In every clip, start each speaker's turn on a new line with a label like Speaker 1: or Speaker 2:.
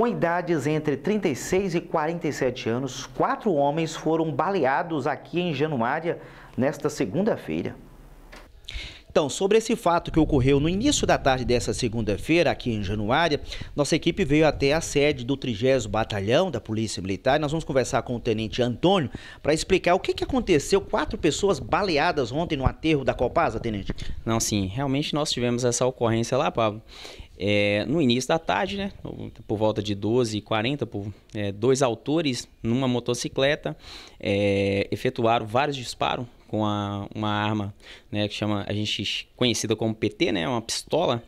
Speaker 1: com idades entre 36 e 47 anos, quatro homens foram baleados aqui em Januária nesta segunda-feira. Então, sobre esse fato que ocorreu no início da tarde dessa segunda-feira, aqui em Januária, nossa equipe veio até a sede do 30 Batalhão da Polícia Militar nós vamos conversar com o Tenente Antônio para explicar o que, que aconteceu, quatro pessoas baleadas ontem no aterro da Copasa, Tenente.
Speaker 2: Não, sim, realmente nós tivemos essa ocorrência lá, Pablo. É, no início da tarde, né, por volta de 12h40, por, é, dois autores numa motocicleta é, efetuaram vários disparos com a, uma arma né, que chama, a gente conhecida como PT, né, uma pistola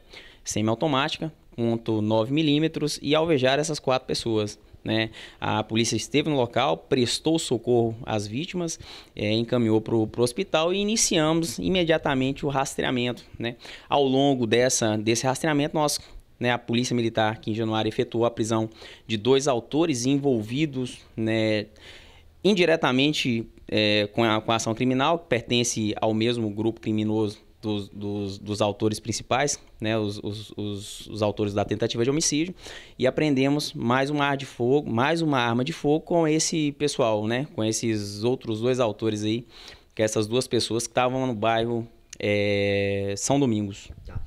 Speaker 2: semiautomática, 9 milímetros e alvejar essas quatro pessoas. Né? A polícia esteve no local, prestou socorro às vítimas, é, encaminhou para o hospital e iniciamos imediatamente o rastreamento. Né? Ao longo dessa, desse rastreamento, nós né, a Polícia Militar que em Januário efetuou a prisão de dois autores envolvidos né, indiretamente é, com, a, com, a, ação criminal, que pertence ao mesmo grupo criminoso dos, dos, dos, autores principais, né, os, os, os, os, autores da tentativa de homicídio, e aprendemos mais uma arma de fogo, mais uma arma de fogo com esse pessoal, né, com esses outros dois autores aí, que é essas duas pessoas que estavam no bairro é, São Domingos. Tá.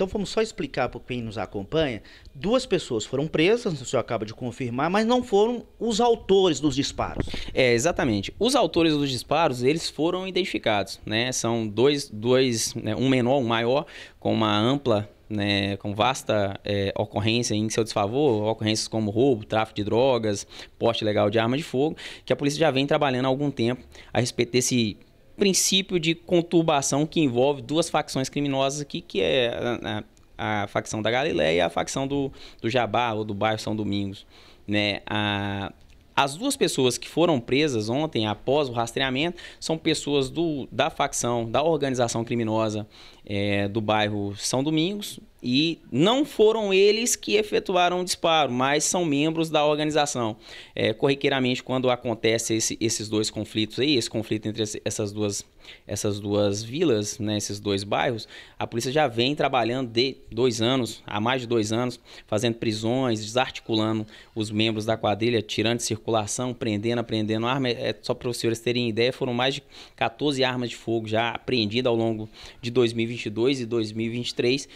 Speaker 2: Então vamos só explicar para quem nos acompanha. Duas pessoas foram presas, o senhor acaba de confirmar, mas não foram os autores dos disparos. É, exatamente. Os autores dos disparos, eles foram identificados, né? São dois, dois né? um menor, um maior, com uma ampla né, com vasta é, ocorrência em seu desfavor, ocorrências como roubo, tráfico de drogas, porte ilegal de arma de fogo, que a polícia já vem trabalhando há algum tempo a respeito desse princípio de conturbação que envolve duas facções criminosas aqui, que é a, a, a facção da Galileia e a facção do, do Jabá ou do bairro São Domingos. Né? A, as duas pessoas que foram presas ontem após o rastreamento são pessoas do, da facção, da organização criminosa é, do bairro São Domingos, e não foram eles que efetuaram o disparo, mas são membros da organização. É, corriqueiramente, quando acontece esse, esses dois conflitos aí, esse conflito entre essas duas, essas duas vilas, né, esses dois bairros, a polícia já vem trabalhando de dois anos, há mais de dois anos, fazendo prisões, desarticulando os membros da quadrilha, tirando de circulação, prendendo, apreendendo arma. É, é só para os senhores terem ideia, foram mais de 14 armas de fogo já apreendidas ao longo de 2022 e 2023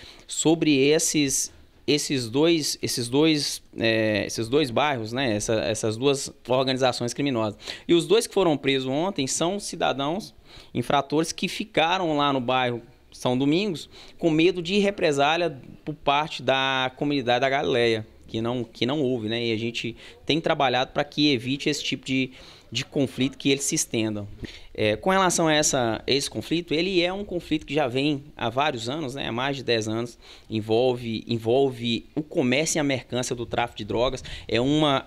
Speaker 2: sobre esses esses dois esses dois é, esses dois bairros né Essa, essas duas organizações criminosas e os dois que foram presos ontem são cidadãos infratores que ficaram lá no bairro São Domingos com medo de represália por parte da comunidade da Galileia que não que não houve né e a gente tem trabalhado para que evite esse tipo de de conflito que eles se estendam é, com relação a essa, esse conflito, ele é um conflito que já vem há vários anos, né, há mais de 10 anos, envolve, envolve o comércio e a mercância do tráfico de drogas. É uma,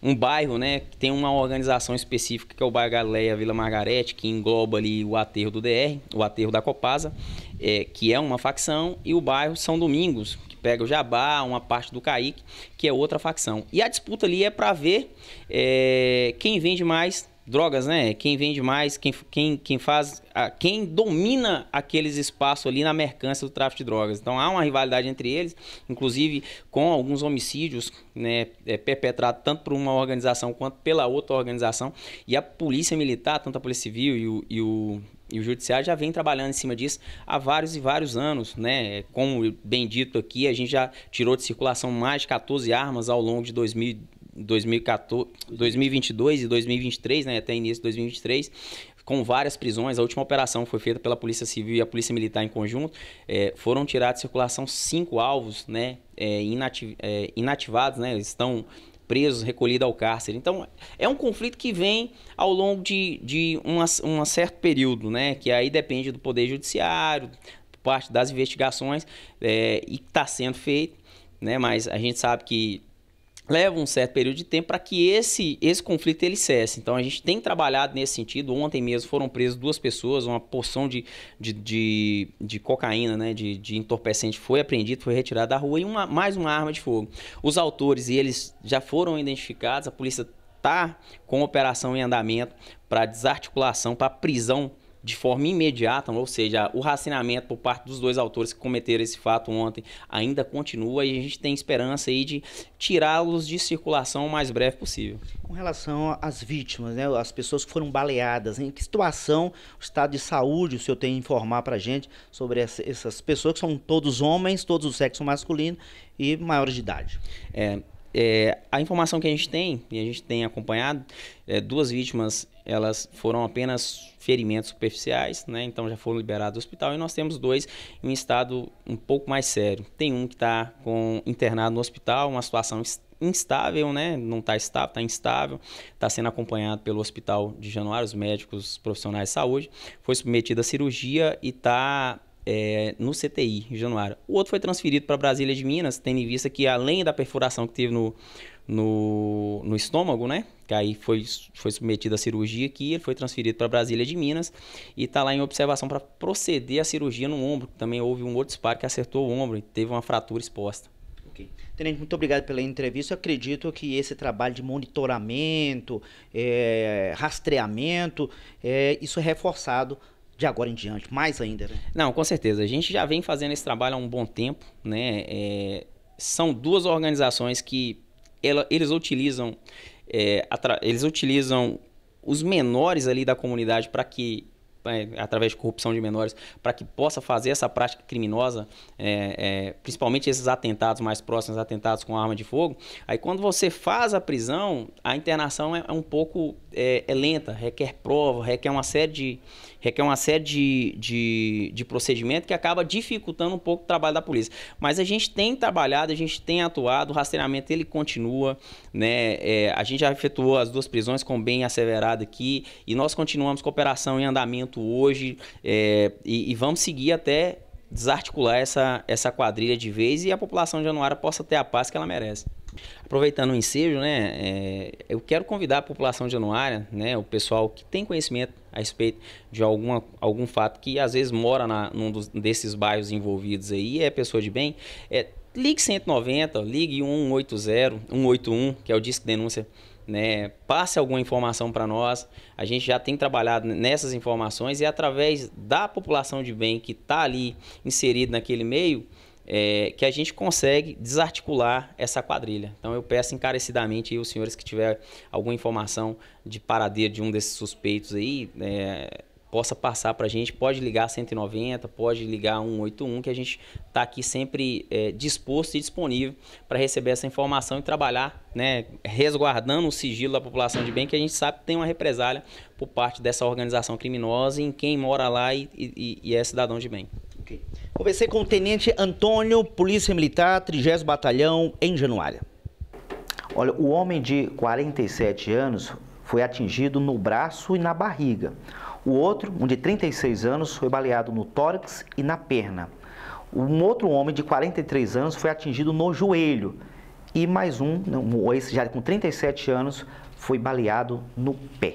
Speaker 2: um bairro né, que tem uma organização específica, que é o bairro Galeia Vila Margarete, que engloba ali o aterro do DR, o aterro da Copasa, é, que é uma facção, e o bairro São Domingos, que pega o Jabá, uma parte do Caique, que é outra facção. E a disputa ali é para ver é, quem vende mais drogas, né? Quem vende mais, quem, quem, quem faz, quem domina aqueles espaços ali na mercância do tráfico de drogas. Então há uma rivalidade entre eles, inclusive com alguns homicídios, né, é, perpetrados tanto por uma organização quanto pela outra organização. E a polícia militar, tanto a polícia civil e o, e o e o judiciário já vem trabalhando em cima disso há vários e vários anos, né? Como bem dito aqui, a gente já tirou de circulação mais de 14 armas ao longo de 2010. 2014, 2022 e 2023, né, até início de 2023, com várias prisões. A última operação foi feita pela Polícia Civil e a Polícia Militar em conjunto. É, foram tirados de circulação cinco alvos né, é, inati é, inativados, né, estão presos, recolhidos ao cárcere. Então, é um conflito que vem ao longo de, de um certo período, né, que aí depende do Poder Judiciário, parte das investigações, é, e está sendo feito. Né, mas a gente sabe que leva um certo período de tempo para que esse, esse conflito ele cesse. Então a gente tem trabalhado nesse sentido. Ontem mesmo foram presas duas pessoas, uma porção de, de, de, de cocaína, né, de, de entorpecente foi apreendida, foi retirada da rua e uma, mais uma arma de fogo. Os autores e eles já foram identificados, a polícia está com operação em andamento para desarticulação, para prisão de forma imediata, ou seja, o raciocínio por parte dos dois autores que cometeram esse fato ontem ainda continua e a gente tem esperança aí de tirá-los de circulação o mais breve possível.
Speaker 1: Com relação às vítimas, né, as pessoas que foram baleadas, em que situação o estado de saúde o senhor tem a informar para a gente sobre essas pessoas que são todos homens, todos o sexo masculino e maiores de
Speaker 2: idade? É, é, a informação que a gente tem, e a gente tem acompanhado, é, duas vítimas, elas foram apenas ferimentos superficiais, né? Então já foram liberados do hospital e nós temos dois em um estado um pouco mais sério. Tem um que está com internado no hospital, uma situação instável, né? Não está estável, está instável, está sendo acompanhado pelo hospital de Januário, os médicos, profissionais de saúde, foi submetido à cirurgia e está é, no CTI, em Januário. O outro foi transferido para Brasília de Minas, tendo em vista que além da perfuração que teve no no, no estômago, né? Que aí foi, foi submetido à cirurgia aqui, ele foi transferido para Brasília de Minas e está lá em observação para proceder à cirurgia no ombro. Também houve um outro disparo que acertou o ombro e teve uma fratura exposta.
Speaker 1: Okay. Tenente, muito obrigado pela entrevista. Eu acredito que esse trabalho de monitoramento, é, rastreamento, é, isso é reforçado de agora em diante, mais ainda, né?
Speaker 2: Não, com certeza. A gente já vem fazendo esse trabalho há um bom tempo, né? É, são duas organizações que ela, eles utilizam é, eles utilizam os menores ali da comunidade para que é, através de corrupção de menores, para que possa fazer essa prática criminosa, é, é, principalmente esses atentados mais próximos, atentados com arma de fogo, aí quando você faz a prisão, a internação é, é um pouco é, é, lenta, requer prova, requer uma série de requer uma série de, de, de procedimento que acaba dificultando um pouco o trabalho da polícia. Mas a gente tem trabalhado, a gente tem atuado, o rastreamento ele continua, né? É, a gente já efetuou as duas prisões com bem asseverado aqui e nós continuamos com operação em andamento hoje é, e, e vamos seguir até desarticular essa, essa quadrilha de vez e a população de Anuara possa ter a paz que ela merece. Aproveitando o ensejo, né, é, eu quero convidar a população de Anuária, né, o pessoal que tem conhecimento a respeito de alguma, algum fato que às vezes mora na, num dos, desses bairros envolvidos aí, é pessoa de bem, é, ligue 190, ligue 180, 181, que é o disco de denúncia né? Passe alguma informação para nós. A gente já tem trabalhado nessas informações e é através da população de bem que está ali inserida naquele meio, é, que a gente consegue desarticular essa quadrilha. Então eu peço encarecidamente aí os senhores que tiver alguma informação de paradeiro de um desses suspeitos aí, é, possa passar para a gente. Pode ligar 190, pode ligar 181, que a gente está aqui sempre é, disposto e disponível para receber essa informação e trabalhar, né, resguardando o sigilo da população de bem, que a gente sabe que tem uma represália por parte dessa organização criminosa em quem mora lá e, e, e é cidadão de bem. Okay.
Speaker 1: Conversei com o Tenente Antônio, Polícia Militar, 30 Batalhão, em Januária. Olha, o homem de 47 anos foi atingido no braço e na barriga. O outro, um de 36 anos, foi baleado no tórax e na perna. Um outro homem de 43 anos foi atingido no joelho. E mais um, esse já com 37 anos, foi baleado no pé.